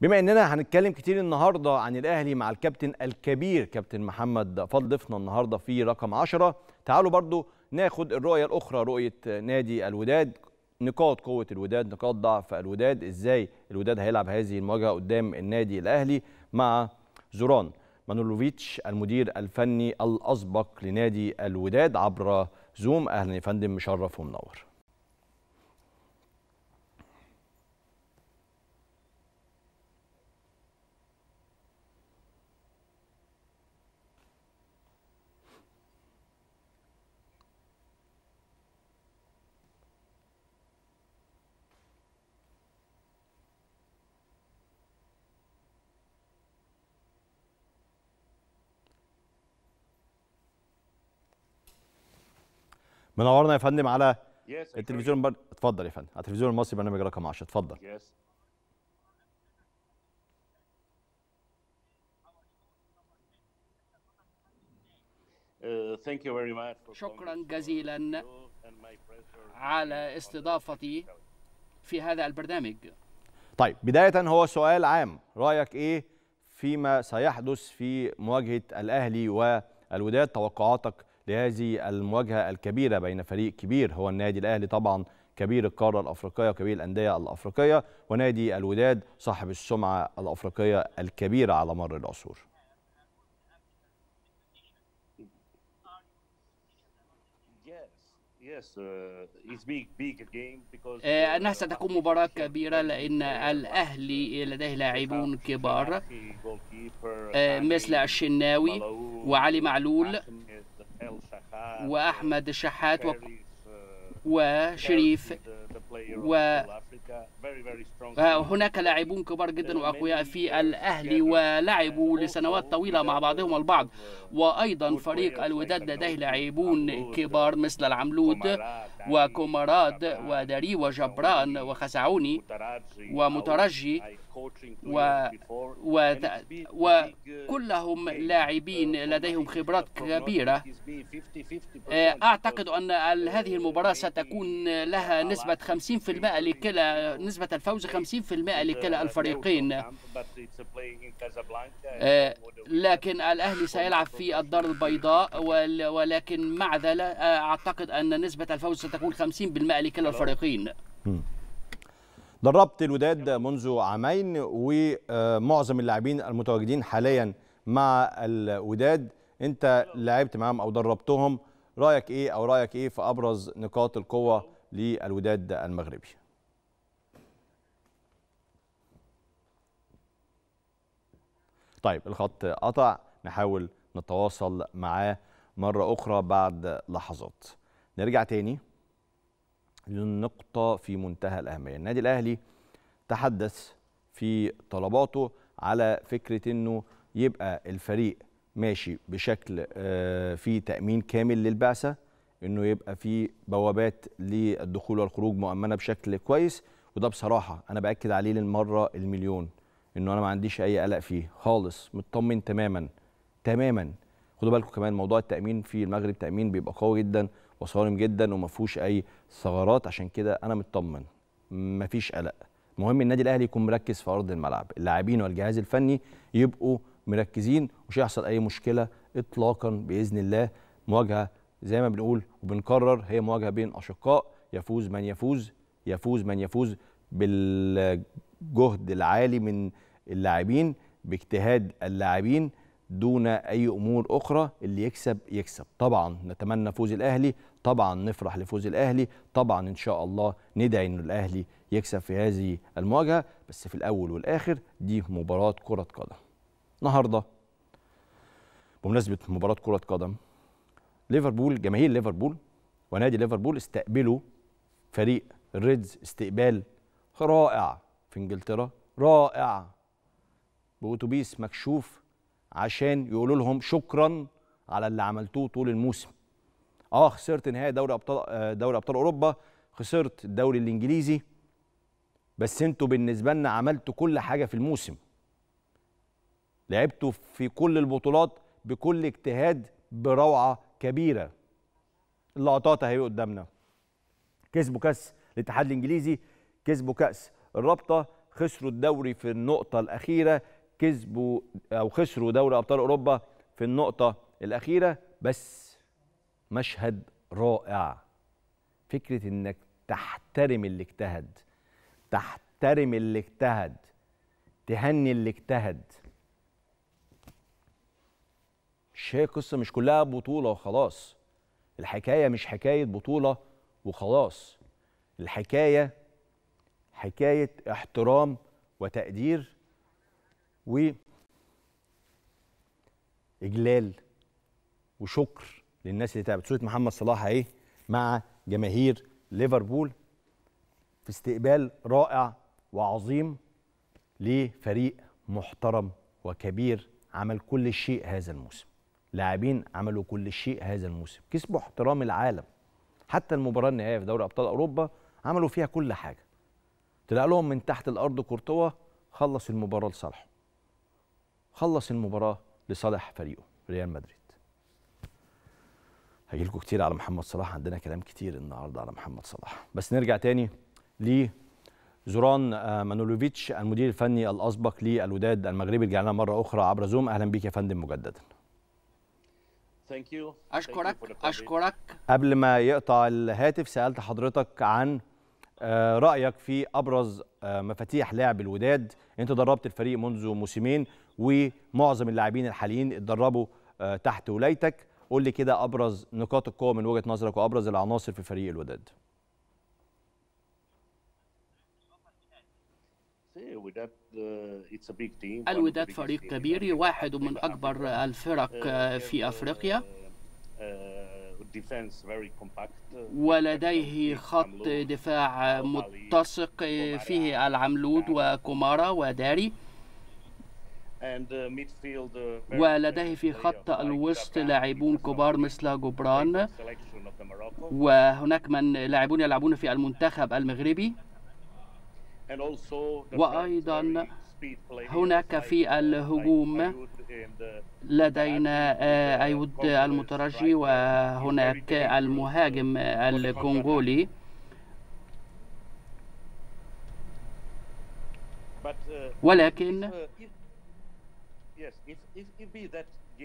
بما اننا هنتكلم كتير النهارده عن الاهلي مع الكابتن الكبير كابتن محمد فضل ضيفنا النهارده في رقم 10 تعالوا برضو ناخد الرؤيه الاخرى رؤيه نادي الوداد نقاط قوه الوداد نقاط ضعف الوداد ازاي الوداد هيلعب هذه المواجهه قدام النادي الاهلي مع زوران مانولوفيتش المدير الفني الاسبق لنادي الوداد عبر زوم اهلا يا فندم مشرف ومنور منورنا يا فندم على التلفزيون بر... اتفضل يا فندم على التلفزيون المصري برنامج رقم 10 اتفضل uh, شكرا جزيلا على استضافتي في هذا البرنامج طيب بداية هو سؤال عام رأيك إيه فيما سيحدث في مواجهة الأهلي والوداد توقعاتك لهذه المواجهة الكبيرة بين فريق كبير هو النادي الأهلي طبعا كبير القارة الأفريقية وكبير الأندية الأفريقية ونادي الوداد صاحب السمعة الأفريقية الكبيرة على مر العصور أنها uh, uh, ستكون مباراة كبيرة لأن الأهلي لديه لاعبون كبار آه، مثل الشناوي وعلي معلول وأحمد شحات uh, وشريف وهناك آه، لاعبون كبار جدا واقوياء في الاهلي ولعبوا لسنوات طويله مع بعضهم البعض uh, وايضا فريق الوداد لديه لاعبون uh, كبار مثل العملود وكومراد وداري وجبران وخسعوني ومترجي وكلهم لاعبين uh, لديهم خبرات كبيرة uh, أعتقد أن uh, هذه المباراة ستكون لها نسبة 50% لكلا نسبة الفوز 50% لكلا الفريقين لكن الأهلي سيلعب في الدار البيضاء ولكن مع ذلك أعتقد أن نسبة الفوز ستكون 50% لكلا الفريقين hmm. دربت الوداد منذ عامين ومعظم اللاعبين المتواجدين حاليا مع الوداد انت لعبت معاهم او دربتهم رايك ايه او رايك ايه في ابرز نقاط القوه للوداد المغربي طيب الخط قطع نحاول نتواصل معاه مره اخرى بعد لحظات نرجع تاني للنقطة في منتهى الأهمية النادي الأهلي تحدث في طلباته على فكرة أنه يبقى الفريق ماشي بشكل آه، في تأمين كامل للبعثة أنه يبقى في بوابات للدخول والخروج مؤمنة بشكل كويس وده بصراحة أنا بأكد عليه للمرة المليون أنه أنا ما عنديش أي قلق فيه خالص مطمن تماما تماما خدوا بالكم كمان موضوع التأمين في المغرب تأمين بيبقى قوي جدا وصارم جدا وما فيهوش اي ثغرات عشان كده انا مطمن مفيش قلق مهم النادي الاهلي يكون مركز في ارض الملعب اللاعبين والجهاز الفني يبقوا مركزين ومش هيحصل اي مشكله اطلاقا باذن الله مواجهه زي ما بنقول وبنكرر هي مواجهه بين اشقاء يفوز من يفوز يفوز من يفوز بالجهد العالي من اللاعبين باجتهاد اللاعبين دون اي امور اخرى اللي يكسب يكسب طبعا نتمنى فوز الاهلي طبعا نفرح لفوز الاهلي طبعا ان شاء الله ندعي ان الاهلي يكسب في هذه المواجهه بس في الاول والاخر دي مباراه كره قدم النهارده بمناسبه مباراه كره قدم ليفربول جماهير ليفربول ونادي ليفربول استقبلوا فريق الريدز استقبال رائع في انجلترا رائع باوتوبيس مكشوف عشان يقولوا لهم شكرا على اللي عملتوه طول الموسم اه خسرت نهائي دوري ابطال آه، دوري ابطال اوروبا خسرت الدوري الانجليزي بس انتوا بالنسبه لنا عملتوا كل حاجه في الموسم لعبتوا في كل البطولات بكل اجتهاد بروعه كبيره اللقطات اهي قدامنا كسبوا كاس الاتحاد الانجليزي كسبوا كاس الرابطه خسروا الدوري في النقطه الاخيره كسبوا او خسروا دوري ابطال اوروبا في النقطه الاخيره بس مشهد رائع فكره انك تحترم اللي اجتهد تحترم اللي اجتهد تهني اللي اجتهد مش هي قصه مش كلها بطوله وخلاص الحكايه مش حكايه بطوله وخلاص الحكايه حكايه احترام وتقدير و إجلال وشكر للناس اللي تعبت صورة محمد صلاح اهي مع جماهير ليفربول في استقبال رائع وعظيم لفريق محترم وكبير عمل كل شيء هذا الموسم لاعبين عملوا كل شيء هذا الموسم كسبوا احترام العالم حتى المباراه النهائيه في دوري ابطال اوروبا عملوا فيها كل حاجه طلع لهم من تحت الارض كورتوا خلص المباراه لصالحه خلص المباراه لصالح فريقه ريال مدريد لكم كتير على محمد صلاح عندنا كلام كتير النهارده على محمد صلاح بس نرجع تاني لزوران آه، مانولوفيتش المدير الفني الاسبق للوداد المغربي رجعنا مره اخرى عبر زوم اهلا بيك يا فندم مجددا اشكرك اشكرك قبل ما يقطع الهاتف سالت حضرتك عن آه، رايك في ابرز آه، مفاتيح لعب الوداد انت دربت الفريق منذ موسمين ومعظم اللاعبين الحاليين اتدربوا آه، تحت ولايتك قول لي كده ابرز نقاط القوه من وجهه نظرك وابرز العناصر في فريق الوداد الوداد فريق كبير واحد من اكبر الفرق في افريقيا Uh, ولديه خط دفاع متسق فيه العملود وكومارا وداري uh, uh, ولديه في خط الوسط لاعبون كبار مثل جبران وهناك من لاعبون يلعبون في المنتخب المغربي وأيضا هناك في الهجوم لدينا آه، أيود المترجي وهناك المهاجم الكونغولي ولكن uh,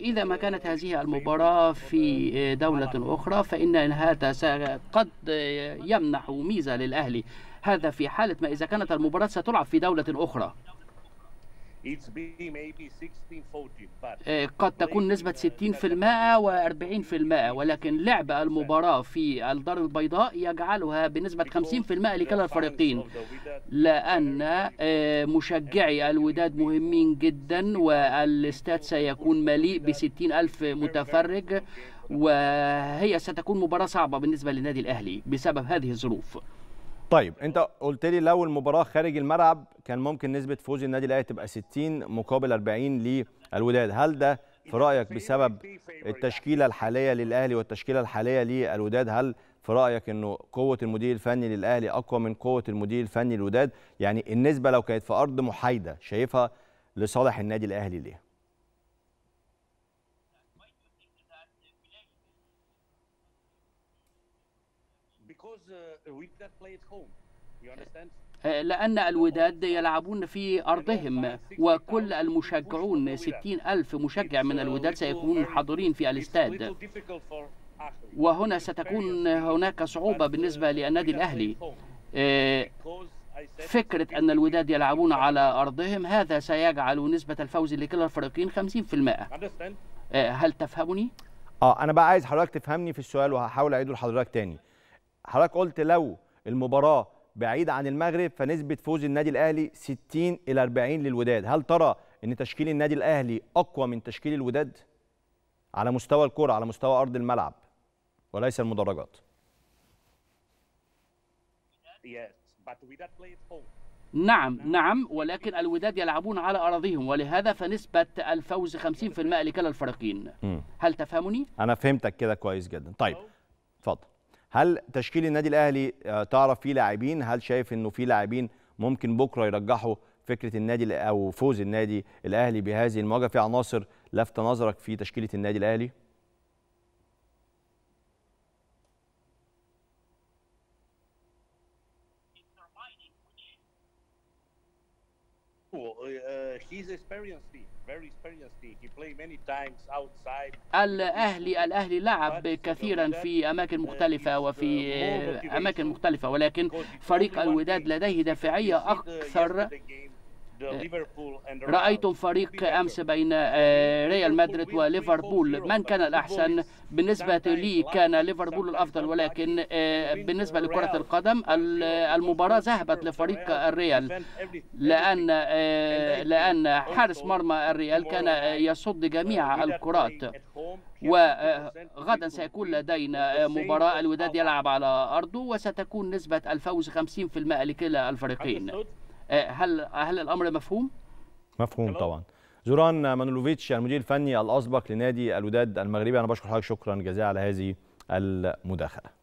إذا ما كانت هذه المباراة في آه، دولة أخرى فإن هذا قد آه، يمنح ميزة للأهلي هذا في حالة ما إذا كانت المباراة ستلعب في دولة أخرى إيه، قد تكون نسبة 60% uh, و40% ولكن لعب المباراة في الدار البيضاء يجعلها بنسبة 50% لكلا الفريقين لأن آه، مشجعي الوداد مهمين جدا والاستاد سيكون مليء ب 60 ألف متفرج وهي ستكون مباراة صعبة بالنسبة للنادي الأهلي بسبب هذه الظروف طيب انت قلت لي لو المباراه خارج الملعب كان ممكن نسبه فوز النادي الاهلي تبقى 60 مقابل 40 للوداد هل ده في رايك بسبب التشكيله الحاليه للاهلي والتشكيله الحاليه للوداد هل في رايك انه قوه المدير الفني للاهلي اقوى من قوه المدير الفني للوداد يعني النسبه لو كانت في ارض محايده شايفها لصالح النادي الاهلي ليه إيه. إيه، لأن الوداد يلعبون في أرضهم وكل المشجعون 60 ألف مشجع من الوداد سيكونون حاضرين في الاستاد وهنا ستكون هناك صعوبة بالنسبة للنادي الأهلي إيه، فكرة أن الوداد يلعبون على أرضهم هذا سيجعل نسبة الفوز لكلا الفريقين 50% هل تفهمني؟ اه انا بقى عايز حضرتك تفهمني في السؤال وهحاول اعيده لحضرتك تاني حضرتك قلت لو المباراه بعيد عن المغرب فنسبه فوز النادي الاهلي 60 الى 40 للوداد هل ترى ان تشكيل النادي الاهلي اقوى من تشكيل الوداد على مستوى الكره على مستوى ارض الملعب وليس المدرجات نعم نعم ولكن الوداد يلعبون على أراضيهم ولهذا فنسبة الفوز 50% لكلا الفريقين هل تفهمني؟ أنا فهمتك كده كويس جدا طيب اتفضل هل تشكيل النادي الاهلي آه، تعرف فيه لاعبين هل شايف انه في لاعبين ممكن بكره يرجحوا فكره النادي او فوز النادي الاهلي بهذه المواجهه في عناصر لفت نظرك في تشكيله النادي الاهلي Uh, uh, الأهلي الأهلي لعب كثيرا في أماكن uh, مختلفة وفي أماكن مختلفة ولكن فريق الوداد لديه دافعية أكثر آه، رأيت الفريق أمس بين ريال مدريد وليفربول من كان الأحسن بالنسبة لي كان ليفربول الأفضل ولكن آه، بالنسبة لكرة القدم المباراة ذهبت لفريق الريال لأن آه، لأن حارس مرمى الريال كان يصد uh, جميع الكرات وغدا سيكون لدينا مباراة الوداد يلعب على أرضه وستكون نسبة الفوز 50% لكلا الفريقين آه، هل هل الامر مفهوم مفهوم طبعا زوران مانولوفيتش يعني المدير الفني الاسبق لنادي الوداد المغربي انا بشكر حضرتك شكرا جزيلا على هذه المداخله